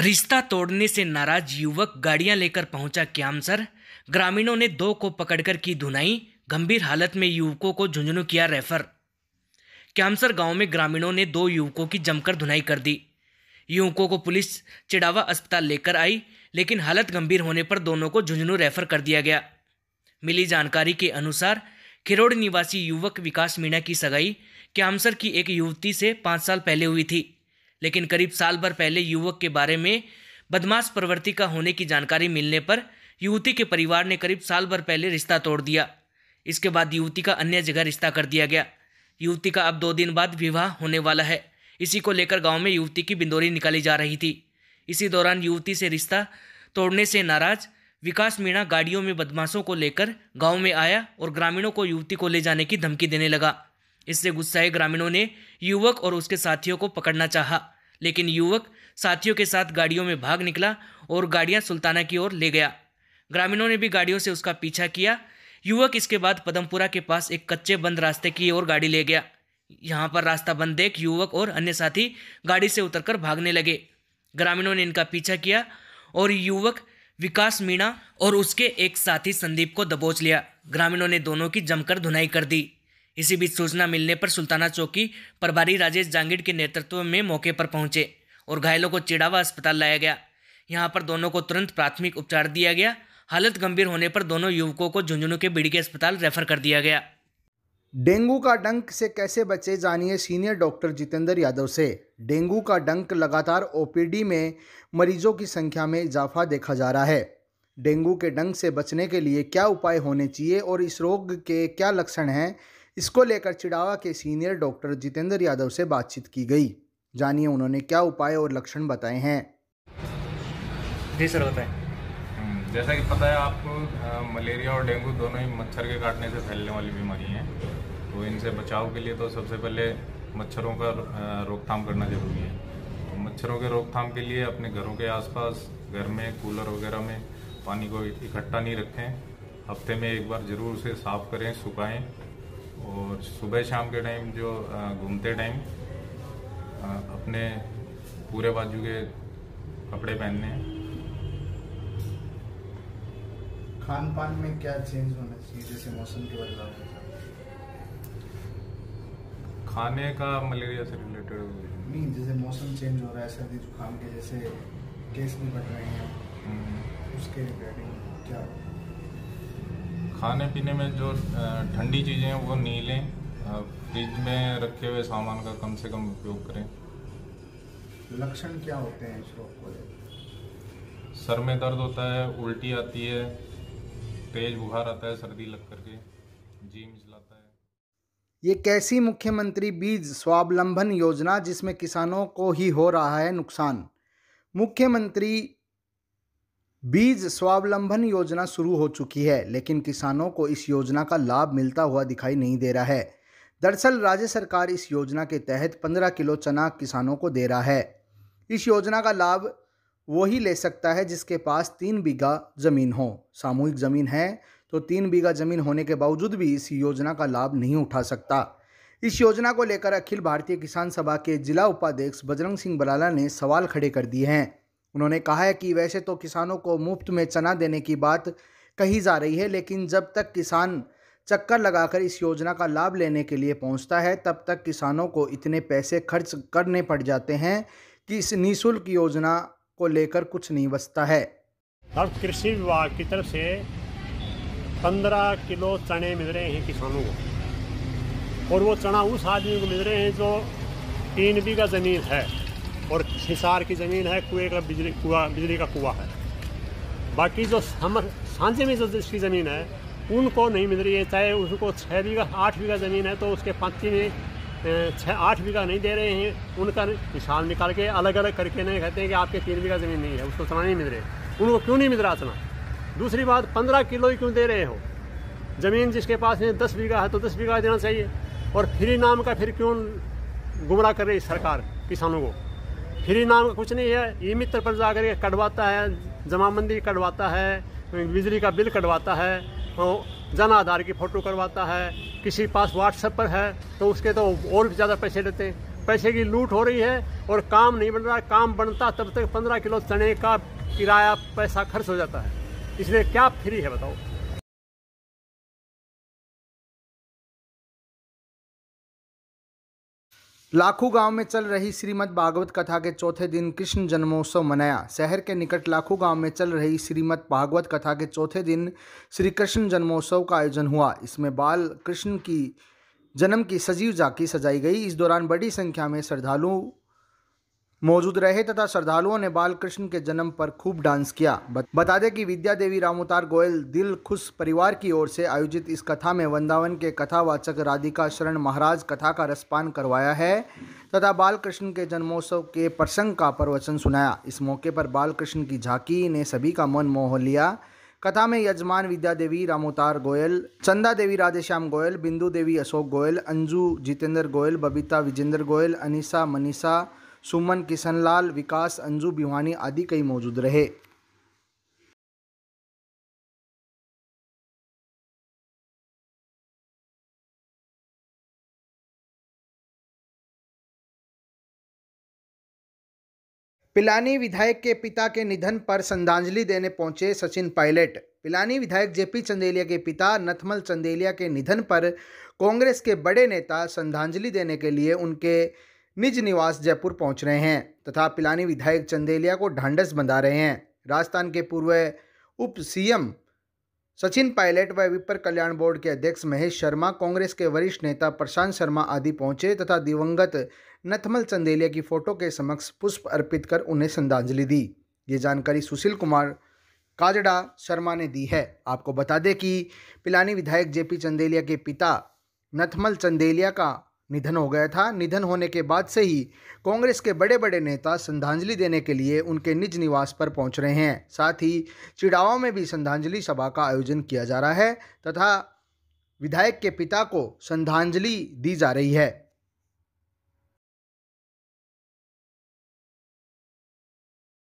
रिश्ता तोड़ने से नाराज युवक गाड़ियां लेकर पहुंचा क्यामसर ग्रामीणों ने दो को पकड़कर की धुनाई गंभीर हालत में युवकों को झुंझुनू किया रेफर क्यामसर गांव में ग्रामीणों ने दो युवकों की जमकर धुनाई कर दी युवकों को पुलिस चिड़ावा अस्पताल लेकर आई लेकिन हालत गंभीर होने पर दोनों को झुंझुनू रेफर कर दिया गया मिली जानकारी के अनुसार खिरोड़ निवासी युवक विकास मीणा की सगाई क्यामसर की एक युवती से पाँच साल पहले हुई थी लेकिन करीब साल भर पहले युवक के बारे में बदमाश प्रवृत्ति का होने की जानकारी मिलने पर युवती के परिवार ने करीब साल भर पहले रिश्ता तोड़ दिया इसके बाद युवती का अन्य जगह रिश्ता कर दिया गया युवती का अब दो दिन बाद विवाह होने वाला है इसी को लेकर गांव में युवती की बिंदोरी निकाली जा रही थी इसी दौरान युवती से रिश्ता तोड़ने से नाराज विकास मीणा गाड़ियों में बदमाशों को लेकर गांव में आया और ग्रामीणों को युवती को ले जाने की धमकी देने लगा इससे गुस्साए ग्रामीणों ने युवक और उसके साथियों को पकड़ना चाहा लेकिन युवक साथियों के साथ गाड़ियों में भाग निकला और गाड़ियां सुल्ताना की ओर ले गया ग्रामीणों ने भी गाड़ियों से उसका पीछा किया युवक इसके बाद पदमपुरा के पास एक कच्चे बंद रास्ते की ओर गाड़ी ले गया यहाँ पर रास्ता बंद देख युवक और अन्य साथी गाड़ी से उतरकर भागने लगे ग्रामीणों ने इनका पीछा किया और युवक विकास मीणा और उसके एक साथी संदीप को दबोच लिया ग्रामीणों ने दोनों की जमकर धुनाई कर दी इसी बीच सूचना मिलने पर सुल्ताना चौकी प्रभारी राजेश जांगिड़ के नेतृत्व में मौके पर पहुंचे और घायलों को चिड़ावा अस्पताल लाया गया यहाँ पर दोनों को तुरंत प्राथमिक उपचार दिया गया हालत गंभीर होने पर दोनों युवकों को झुंझुनू के बीडी के अस्पताल रेफर कर दिया गया डेंगू का डंक से कैसे बचे जानिए सीनियर डॉक्टर जितेंद्र यादव से डेंगू का डंक लगातार ओपीडी में मरीजों की संख्या में इजाफा देखा जा रहा है डेंगू के डंक से बचने के लिए क्या उपाय होने चाहिए और इस रोग के क्या लक्षण हैं इसको लेकर चिड़ावा के सीनियर डॉक्टर जितेंद्र यादव से बातचीत की गई जानिए उन्होंने क्या उपाय और लक्षण बताए हैं जी सर बताएं हम्म, जैसा कि पता है आपको मलेरिया और डेंगू दोनों ही मच्छर के काटने से फैलने वाली बीमारी हैं तो इनसे बचाव के लिए तो सबसे पहले मच्छरों का रोकथाम करना जरूरी है तो मच्छरों के रोकथाम के लिए अपने घरों के आसपास घर में कूलर वगैरह में पानी को इकट्ठा नहीं रखें हफ्ते में एक बार ज़रूर उसे साफ करें सुखाएं और सुबह शाम के टाइम जो घूमते टाइम अपने पूरे बाजू के कपड़े पहनने हैं खान पान में क्या चेंज होना चाहिए जैसे मौसम के बदलाव के खाने का मलेरिया से रिलेटेड नहीं जैसे मौसम चेंज हो रहा है सर्दी जुकाम के जैसे केस भी बढ़ रहे हैं हम्म। उसके रिगार्डिंग क्या खाने पीने में जो ठंडी चीज़ें हैं वो नहीं लें फ्रिज में रखे हुए सामान का कम से कम उपयोग करें लक्षण क्या होते हैं स्ट्रोक को सर में दर्द होता है उल्टी आती है तेज बुखार आता है सर्दी लग करके जी मिचलाता है ये कैसी मुख्यमंत्री बीज स्वावलंबन योजना जिसमें किसानों को ही हो रहा है नुकसान मुख्यमंत्री बीज स्वावलंबन योजना शुरू हो चुकी है लेकिन किसानों को इस योजना का लाभ मिलता हुआ दिखाई नहीं दे रहा है दरअसल राज्य सरकार इस योजना के तहत 15 किलो चना किसानों को दे रहा है इस योजना का लाभ वो ही ले सकता है जिसके पास तीन बीघा ज़मीन हो सामूहिक ज़मीन है तो तीन बीघा ज़मीन होने के बावजूद भी इस योजना का लाभ नहीं उठा सकता इस योजना को लेकर अखिल भारतीय किसान सभा के जिला उपाध्यक्ष बजरंग सिंह बराला ने सवाल खड़े कर दिए हैं उन्होंने कहा है कि वैसे तो किसानों को मुफ्त में चना देने की बात कही जा रही है लेकिन जब तक किसान चक्कर लगाकर इस योजना का लाभ लेने के लिए पहुंचता है तब तक किसानों को इतने पैसे खर्च करने पड़ जाते हैं कि इस निःशुल्क योजना को लेकर कुछ नहीं बचता है अब कृषि विभाग की तरफ से पंद्रह किलो चने मिल रहे हैं किसानों को और वो चना उस आदमी को मिल रहे हैं जो तीन बीघा ज़मीन है और हिसार की ज़मीन है कुएँ का बिजली कुआ बिजली का कुआ है बाकी जो हम सांझे में जो जिसकी ज़मीन है उनको नहीं मिल रही है चाहे उसको छः बीघा आठ बीघा ज़मीन है तो उसके पंक्ति में छः आठ बीघा नहीं दे रहे हैं उनका हिसाब निकाल के अलग अलग करके नहीं कहते हैं कि आपके तीन बीघा ज़मीन नहीं है उसको चना नहीं मिल रहे उनको क्यों नहीं मिल रहा चना दूसरी बात पंद्रह किलो ही क्यों दे रहे हो ज़मीन जिसके पास है दस बीघा है तो दस बीघा देना चाहिए और फ्री नाम का फिर क्यों गुमराह कर रही सरकार किसानों को फ्री नाम कुछ नहीं है ई मित्र पर जाकर के कटवाता है जमाबंदी कटवाता है बिजली का बिल कटवाता है तो जन आधार की फ़ोटो करवाता है किसी पास व्हाट्सएप पर है तो उसके तो और भी ज़्यादा पैसे लेते हैं पैसे की लूट हो रही है और काम नहीं बन रहा काम बनता तब तक पंद्रह किलो चने का किराया पैसा खर्च हो जाता है इसलिए क्या फ्री है बताओ लाखू गांव में चल रही श्रीमद् भागवत कथा के चौथे दिन कृष्ण जन्मोत्सव मनाया शहर के निकट लाखू गांव में चल रही श्रीमद् भागवत कथा के चौथे दिन श्री कृष्ण जन्मोत्सव का आयोजन हुआ इसमें बाल कृष्ण की जन्म की सजीव झांकी सजाई गई इस दौरान बड़ी संख्या में श्रद्धालु मौजूद रहे तथा श्रद्धालुओं ने बालकृष्ण के जन्म पर खूब डांस किया बता दें कि विद्या देवी रामोतार गोयल दिल खुश परिवार की ओर से आयोजित इस कथा में वृंदावन के कथावाचक राधिका शरण महाराज कथा का रसपान करवाया है तथा बालकृष्ण के जन्मोत्सव के प्रसंग का प्रवचन सुनाया इस मौके पर बालकृष्ण की झांकी ने सभी का मन मोह लिया कथा में यजमान विद्या देवी रामोतार गोयल चंदा देवी राधेश्याम गोयल बिंदु देवी अशोक गोयल अंजू जितेंद्र गोयल बबीता विजेंद्र गोयल अनिशा मनीषा सुमन किशनलाल विकास अंजू भिवानी आदि कई मौजूद रहे पिलानी विधायक के पिता के निधन पर श्रद्धांजलि देने पहुंचे सचिन पायलट पिलानी विधायक जेपी चंदेलिया के पिता नथमल चंदेलिया के निधन पर कांग्रेस के बड़े नेता श्रद्धांजलि देने के लिए उनके निज निवास जयपुर पहुंच रहे हैं तथा पिलानी विधायक चंदेलिया को ढांढस बंधा रहे हैं राजस्थान के पूर्व उप सीएम सचिन पायलट व विपर कल्याण बोर्ड के अध्यक्ष महेश शर्मा कांग्रेस के वरिष्ठ नेता प्रशांत शर्मा आदि पहुंचे तथा दिवंगत नथमल चंदेलिया की फोटो के समक्ष पुष्प अर्पित कर उन्हें श्रद्धांजलि दी ये जानकारी सुशील कुमार काजड़ा शर्मा ने दी है आपको बता दें कि पिलानी विधायक जेपी चंदेलिया के पिता नथमल चंदेलिया का निधन हो गया था निधन होने के बाद से ही कांग्रेस के बड़े बड़े नेता श्रद्धांजलि देने के लिए उनके निज निवास पर पहुंच रहे हैं साथ ही चिड़ावा में भी श्रद्धांजलि सभा का आयोजन किया जा रहा है तथा विधायक के पिता को श्रद्धांजलि दी जा रही है